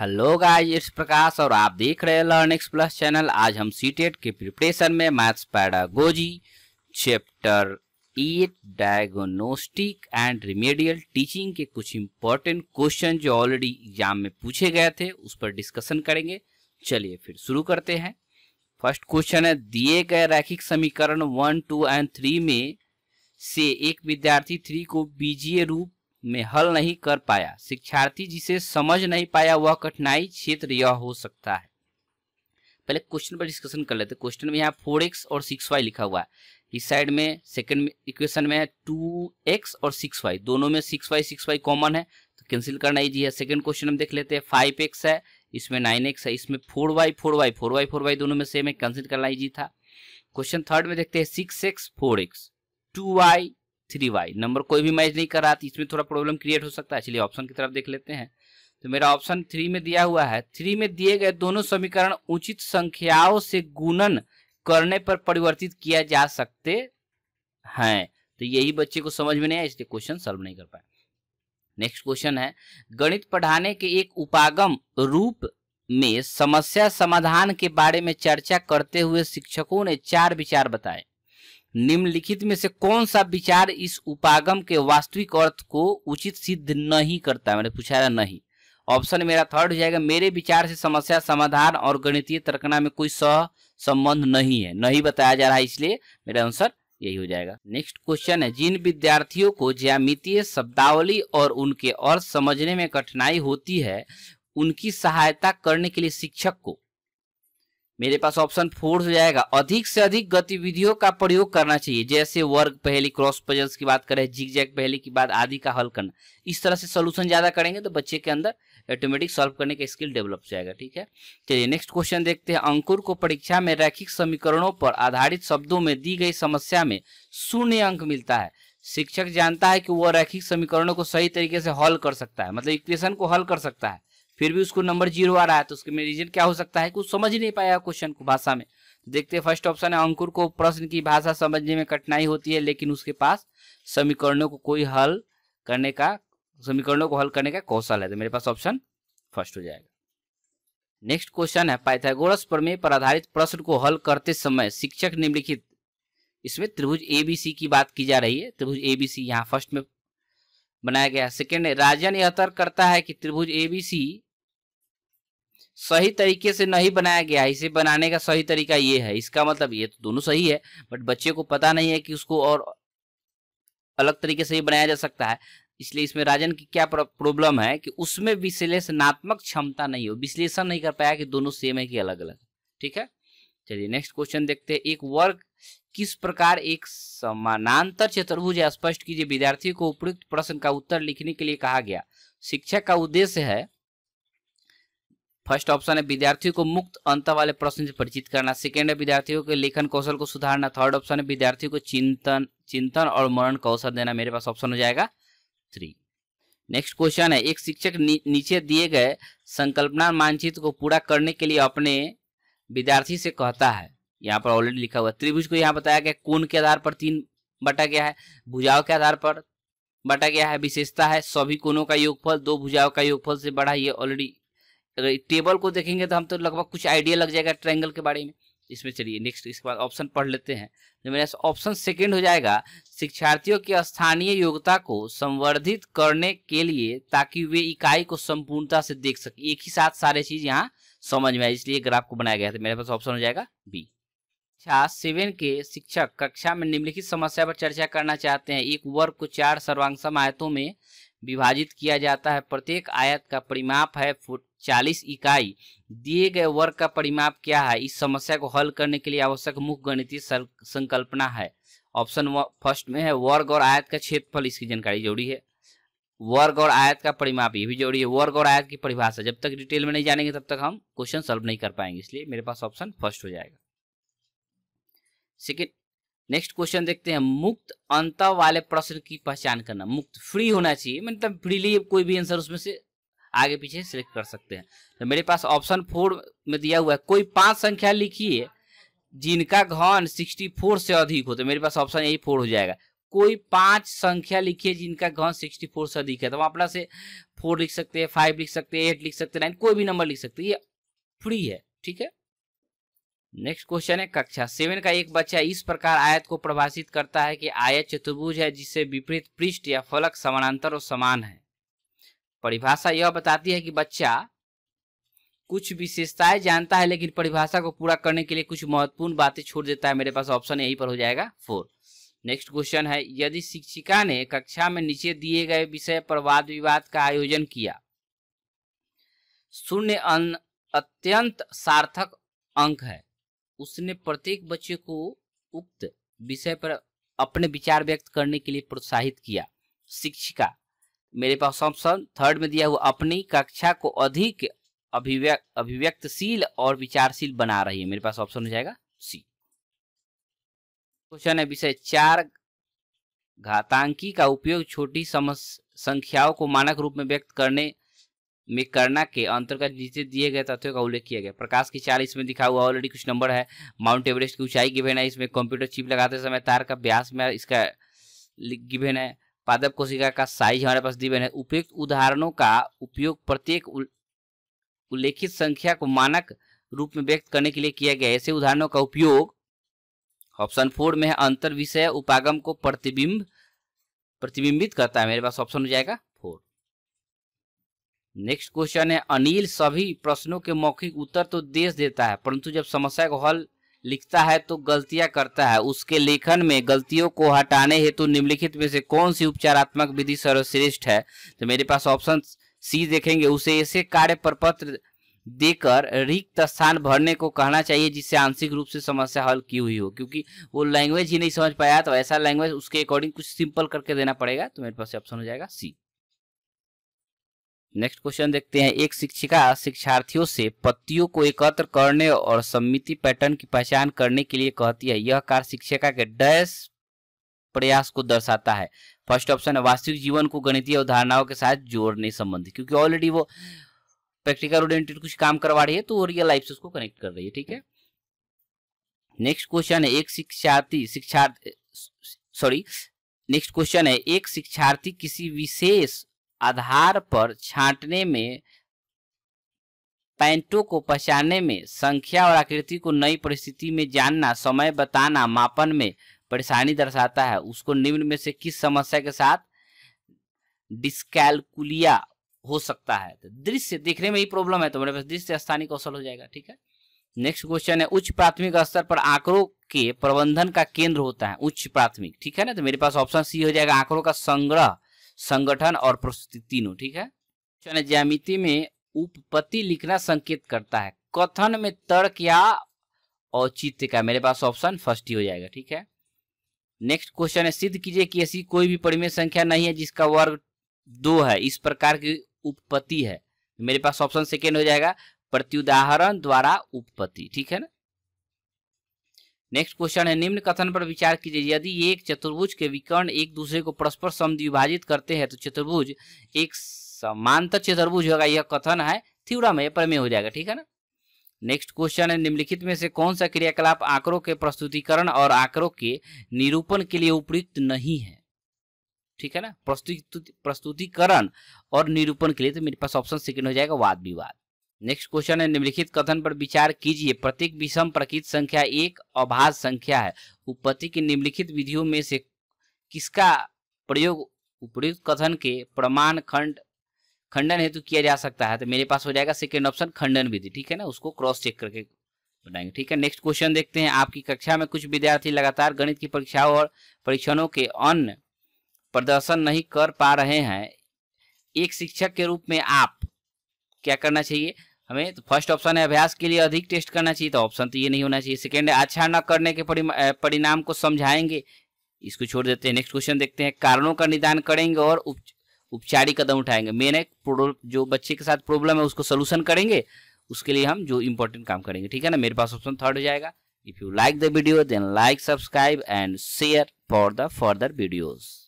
hello guys it's प्रकाश और आप देख रहे हैं लर्निक्स प्लस चैनल आज हम सी e के प्रिपरेशन में maths pedagogy chapter eight diagnostic and remedial teaching के कुछ इंपॉर्टेंट क्वेश्चन जो ऑलरेडी एग्जाम में पूछे गए थे उस पर डिस्कशन करेंगे चलिए फिर शुरू करते हैं फर्स्ट क्वेश्चन है दिए गए रैखिक समीकरण वन टू एंड थ्री में से एक विद्यार्थी थ्री को बीजीय रूप में हल नहीं कर पाया शिक्षार्थी जिसे समझ नहीं पाया वह कठिनाई क्षेत्र यह हो सकता है पहले क्वेश्चन पर डिस्कशन कर लेते क्वेश्चन में यहाँ फोर एक्स और सिक्स वाई लिखा हुआ है इस साइड में सेकंड इक्वेशन में है टू एक्स और सिक्स वाई दोनों में six Y six Y common है तो कैंसिल करना ईजी है सेकंड क्वेश्चन हम देख लेते हैं फाइव एक्स है इसमें नाइन एक्स है इसमें four Y four Y four Y four Y दोनों में सेम है कैंसिल करना ईजी था क्वेश्चन थर्ड में देखते हैं six X four X two Y three Y number कोई भी मैच नहीं कर रहा था इसमें थोड़ा प्रॉब्लम क्रिएट हो सकता है इसलिए ऑप्शन की तरफ देख लेते हैं तो मेरा ऑप्शन थ्री में दिया हुआ है थ्री में दिए गए दोनों समीकरण उचित संख्याओं से गुणन करने पर परिवर्तित किया जा सकते हैं तो यही बच्चे को समझ में नहीं आया इसलिए क्वेश्चन सॉल्व नहीं कर पाए नेक्स्ट क्वेश्चन है गणित पढ़ाने के एक उपागम रूप में समस्या समाधान के बारे में चर्चा करते हुए शिक्षकों ने चार विचार बताए निम्नलिखित में से कौन सा विचार इस उपागम के वास्तविक अर्थ को उचित सिद्ध नहीं करता मैंने पूछा है नहीं ऑप्शन मेरा थर्ड हो जाएगा मेरे विचार से समस्या समाधान और गणितीय तर्कना में कोई सह संबंध नहीं है नहीं बताया जा रहा है इसलिए मेरा आंसर यही हो जाएगा नेक्स्ट क्वेश्चन है जिन विद्यार्थियों को ज्यामितीय शब्दावली और उनके अर्थ समझने में कठिनाई होती है उनकी सहायता करने के लिए शिक्षक को मेरे पास ऑप्शन फोर हो जाएगा अधिक से अधिक गतिविधियों का प्रयोग करना चाहिए जैसे वर्ग पहली क्रॉस पजल्स की बात करें जिग जैग पहली की बात आदि का हल करना इस तरह से सोल्यूशन ज्यादा करेंगे तो बच्चे के अंदर ऑटोमेटिक सॉल्व करने का स्किल डेवलप हो जाएगा ठीक है चलिए नेक्स्ट क्वेश्चन देखते हैं अंकुर को परीक्षा में रैखिक समीकरणों पर आधारित शब्दों में दी गई समस्या में शून्य अंक मिलता है शिक्षक जानता है कि वह रैखिक समीकरणों को सही तरीके से हल कर सकता है मतलब इक्वेशन को हल कर सकता है फिर भी उसको नंबर जीरो आ रहा है तो उसके में रीजन क्या हो सकता है कुछ समझ नहीं पाया क्वेश्चन को भाषा में तो देखते फर्स्ट ऑप्शन है अंकुर को प्रश्न की भाषा समझने में कठिनाई होती है लेकिन उसके पास समीकरणों को कोई हल करने का समीकरणों को हल करने का कौशल है तो मेरे पास ऑप्शन फर्स्ट हो जाएगा नेक्स्ट क्वेश्चन है पाइथागोरस प्रमेय पर आधारित प्रश्न को हल करते समय शिक्षक निम्नलिखित इसमें त्रिभुज एबीसी की बात की जा रही है त्रिभुज एबीसी यहाँ फर्स्ट में बनाया गया सेकेंड राजन यह तर्क करता है कि त्रिभुज एबीसी सही तरीके से नहीं बनाया गया है इसे बनाने का सही तरीका ये है इसका मतलब ये तो दोनों सही है बट बच्चे को पता नहीं है कि उसको और अलग तरीके से ही बनाया जा सकता है इसलिए इसमें राजन की क्या प्रॉब्लम है कि उसमें विश्लेषणात्मक क्षमता नहीं हो विश्लेषण नहीं कर पाया कि दोनों सेम है कि अलग अलग ठीक है चलिए नेक्स्ट क्वेश्चन देखते हैं एक वर्ग किस प्रकार एक समानांतर चतुर्भुज स्पष्ट कीजिए विद्यार्थी को उपयुक्त प्रश्न का उत्तर लिखने के लिए कहा गया शिक्षक का उद्देश्य है फर्स्ट ऑप्शन है विद्यार्थियों को मुक्त अंत वाले प्रश्न से परिचित करना सेकेंड है विद्यार्थियों के लेखन कौशल को सुधारना थर्ड ऑप्शन है विद्यार्थियों को चिंतन चिंतन और मरण कौशल देना मेरे पास ऑप्शन हो जाएगा थ्री नेक्स्ट क्वेश्चन है एक शिक्षक नी, नीचे दिए गए संकल्पना मानचित्र को पूरा करने के लिए अपने विद्यार्थी से कहता है यहाँ पर ऑलरेडी लिखा हुआ त्रिभुज को यहाँ बताया गया कोण के आधार पर तीन बटा गया है भुजाओं के आधार पर बटा गया है विशेषता है सभी कोनों का योगफल दो भुजाओं का योगफल से बढ़ा ये ऑलरेडी अगर टेबल को देखेंगे तो हम तो लगभग कुछ आइडिया लग जाएगा ट्रायंगल के बारे में इसमें चलिए नेक्स्ट इसके बाद ऑप्शन पढ़ लेते हैं तो मेरे ऑप्शन सेकंड हो जाएगा शिक्षार्थियों की स्थानीय योग्यता को संवर्धित करने के लिए ताकि वे इकाई को संपूर्णता से देख सके एक ही साथ सारे चीज यहाँ समझ में आए इसलिए ग्राफ को बनाया गया था मेरे पास ऑप्शन हो जाएगा बी कक्षा सेवन के शिक्षक कक्षा में निम्नलिखित समस्या पर चर्चा करना चाहते हैं एक वर्ग को चार सर्वांगसम आयतों में विभाजित किया जाता है प्रत्येक आयत का परिमाप है फुट चालीस इकाई दिए गए वर्ग का परिमाप क्या है इस समस्या को हल करने के लिए आवश्यक मुख्य गणितीय संकल्पना है ऑप्शन फर्स्ट में है वर्ग और आयत का क्षेत्रफल इसकी जानकारी जरूरी है वर्ग और आयत का परिमाप ये भी जरूरी है वर्ग और आयत की परिभाषा जब तक डिटेल में नहीं जानेंगे तब तक हम क्वेश्चन सॉल्व नहीं कर पाएंगे इसलिए मेरे पास ऑप्शन फर्स्ट हो जाएगा सेकेंड नेक्स्ट क्वेश्चन देखते हैं मुक्त अंत वाले प्रश्न की पहचान करना मुक्त फ्री होना चाहिए मतलब फ्रीली कोई भी आंसर उसमें से आगे पीछे सिलेक्ट कर सकते हैं तो मेरे पास ऑप्शन फोर में दिया हुआ है कोई पांच संख्या लिखिए जिनका घन सिक्सटी फोर से अधिक हो तो मेरे पास ऑप्शन यही फोर हो जाएगा कोई पांच संख्या लिखिए जिनका घन सिक्सटी फोर से अधिक है तो हम अपना से फोर लिख सकते हैं फाइव लिख सकते हैं एट लिख सकते हैं नाइन कोई भी नंबर लिख सकते हैं ये फ्री है ठीक है नेक्स्ट क्वेश्चन है कक्षा सेवन का एक बच्चा इस प्रकार आयत को प्रभाषित करता है कि आयत चतुर्भुज है जिससे विपरीत पृष्ठ या फलक समानांतर और समान है परिभाषा यह बताती है कि बच्चा कुछ विशेषताएं जानता है लेकिन परिभाषा को पूरा करने के लिए कुछ महत्वपूर्ण बातें छोड़ देता है मेरे पास ऑप्शन यही पर हो जाएगा फोर नेक्स्ट क्वेश्चन है यदि शिक्षिका ने कक्षा में नीचे दिए गए विषय पर वाद विवाद का आयोजन किया शून्य अत्यंत सार्थक अंक है उसने प्रत्येक बच्चे को उक्त विषय पर अपने विचार व्यक्त करने के लिए प्रोत्साहित किया शिक्षिका मेरे पास ऑप्शन थर्ड में दिया हुआ अपनी कक्षा को अधिक अभिव्यक्त अभिव्यक्तशील और विचारशील बना रही है मेरे पास ऑप्शन हो जाएगा सी क्वेश्चन है विषय चार घातांकी का उपयोग छोटी संख्याओं को मानक रूप में व्यक्त करने में करना के अंतर्गत नीचे दिए गए तथ्यों का उल्लेख किया गया प्रकाश की चाल इसमें दिखा हुआ ऑलरेडी कुछ नंबर है माउंट एवरेस्ट की ऊंचाई गिवेन है इसमें कंप्यूटर चिप लगाते समय तार का ब्यास में इसका गिवेन है पादप कोशिका का साइज हमारे पास गिवेन है उपयुक्त उदाहरणों का उपयोग प्रत्येक उल्लेखित संख्या को मानक रूप में व्यक्त करने के लिए किया गया ऐसे उदाहरणों का उपयोग ऑप्शन फोर में है अंतर विषय उपागम को प्रतिबिंब प्रतिबिंबित करता है मेरे पास ऑप्शन हो जाएगा नेक्स्ट क्वेश्चन है अनिल सभी प्रश्नों के मौखिक उत्तर तो देश देता है परंतु जब समस्या को हल लिखता है तो गलतियां करता है उसके लेखन में गलतियों को हटाने हेतु तो निम्नलिखित में से कौन सी उपचारात्मक विधि सर्वश्रेष्ठ है तो मेरे पास ऑप्शन सी देखेंगे उसे ऐसे कार्य प्रपत्र देकर रिक्त स्थान भरने को कहना चाहिए जिससे आंशिक रूप से समस्या हल की हुई हो क्योंकि वो लैंग्वेज ही नहीं समझ पाया तो ऐसा लैंग्वेज उसके अकॉर्डिंग कुछ सिंपल करके देना पड़ेगा तो मेरे पास ऑप्शन हो जाएगा सी नेक्स्ट क्वेश्चन देखते हैं एक शिक्षिका शिक्षार्थियों से पत्तियों को एकत्र करने और सम्मिति पैटर्न की पहचान करने के लिए कहती है यह कार्य शिक्षिका के डैश प्रयास को दर्शाता है फर्स्ट ऑप्शन है वास्तविक जीवन को गणितीय अवधारणाओं के साथ जोड़ने संबंधी क्योंकि ऑलरेडी वो प्रैक्टिकल ओरिएंटेड कुछ काम करवा रही है तो रियल लाइफ से उसको कनेक्ट कर रही है ठीक है नेक्स्ट क्वेश्चन है एक शिक्षार्थी शिक्षार्थी सॉरी नेक्स्ट क्वेश्चन है एक शिक्षार्थी किसी विशेष आधार पर छांटने में पैंटों को पहचानने में संख्या और आकृति को नई परिस्थिति में जानना समय बताना मापन में परेशानी दर्शाता है उसको निम्न में से किस समस्या के साथ डिस्कैलकुलिया हो सकता है तो दृश्य देखने में ही प्रॉब्लम है तो मेरे पास दृश्य स्थानीय कौशल हो जाएगा ठीक है नेक्स्ट क्वेश्चन है उच्च प्राथमिक स्तर पर आंकड़ों के प्रबंधन का केंद्र होता है उच्च प्राथमिक ठीक है ना तो मेरे पास ऑप्शन सी हो जाएगा आंकड़ों का संग्रह संगठन और प्रस्तुति तीनों ठीक है क्वेश्चन ज्यामिति में उपपत्ति लिखना संकेत करता है कथन में तर्क या औचित्य का मेरे पास ऑप्शन फर्स्ट ही हो जाएगा ठीक है नेक्स्ट क्वेश्चन है सिद्ध कीजिए कि ऐसी कोई भी परिमेय संख्या नहीं है जिसका वर्ग दो है इस प्रकार की उपपत्ति है मेरे पास ऑप्शन सेकेंड हो जाएगा प्रत्युदाहरण द्वारा उपपत्ति ठीक है ना नेक्स्ट क्वेश्चन है निम्न कथन पर विचार कीजिए यदि एक चतुर्भुज के विकर्ण एक दूसरे को परस्पर समद्विभाजित करते हैं तो चतुर्भुज एक समांतर चतुर्भुज होगा यह कथन है थ्योरम है प्रमेय हो जाएगा ठीक है ना नेक्स्ट क्वेश्चन है निम्नलिखित में से कौन सा क्रियाकलाप आंकड़ों के प्रस्तुतिकरण और आंकड़ों के निरूपण के लिए उपयुक्त नहीं है ठीक है ना प्रस्तुति प्रस्तुतिकरण और निरूपण के लिए तो मेरे पास ऑप्शन सेकेंड हो जाएगा वाद विवाद नेक्स्ट क्वेश्चन है निम्नलिखित कथन पर विचार कीजिए प्रत्येक विषम प्रकृत संख्या एक अभाज संख्या है उपपत्ति की निम्नलिखित विधियों में से किसका प्रयोग उपयुक्त कथन के प्रमाण खंड खंडन हेतु किया जा सकता है तो मेरे पास हो जाएगा सेकेंड ऑप्शन खंडन विधि ठीक है ना उसको क्रॉस चेक करके बनाएंगे ठीक है नेक्स्ट क्वेश्चन देखते हैं आपकी कक्षा में कुछ विद्यार्थी लगातार गणित की परीक्षाओं और परीक्षणों के अन्य प्रदर्शन नहीं कर पा रहे हैं एक शिक्षक के रूप में आप क्या करना चाहिए हमें तो फर्स्ट ऑप्शन है अभ्यास के लिए अधिक टेस्ट करना चाहिए तो ऑप्शन तो ये नहीं होना चाहिए सेकेंड है अच्छा न करने के परिणाम को समझाएंगे इसको छोड़ देते हैं नेक्स्ट क्वेश्चन देखते हैं कारणों का निदान करेंगे और उपचारी कदम उठाएंगे मेन एक जो बच्चे के साथ प्रॉब्लम है उसको सोल्यूशन करेंगे उसके लिए हम जो इम्पोर्टेंट काम करेंगे ठीक है ना मेरे पास ऑप्शन थर्ड हो जाएगा if you like the video then like subscribe and share for the further videos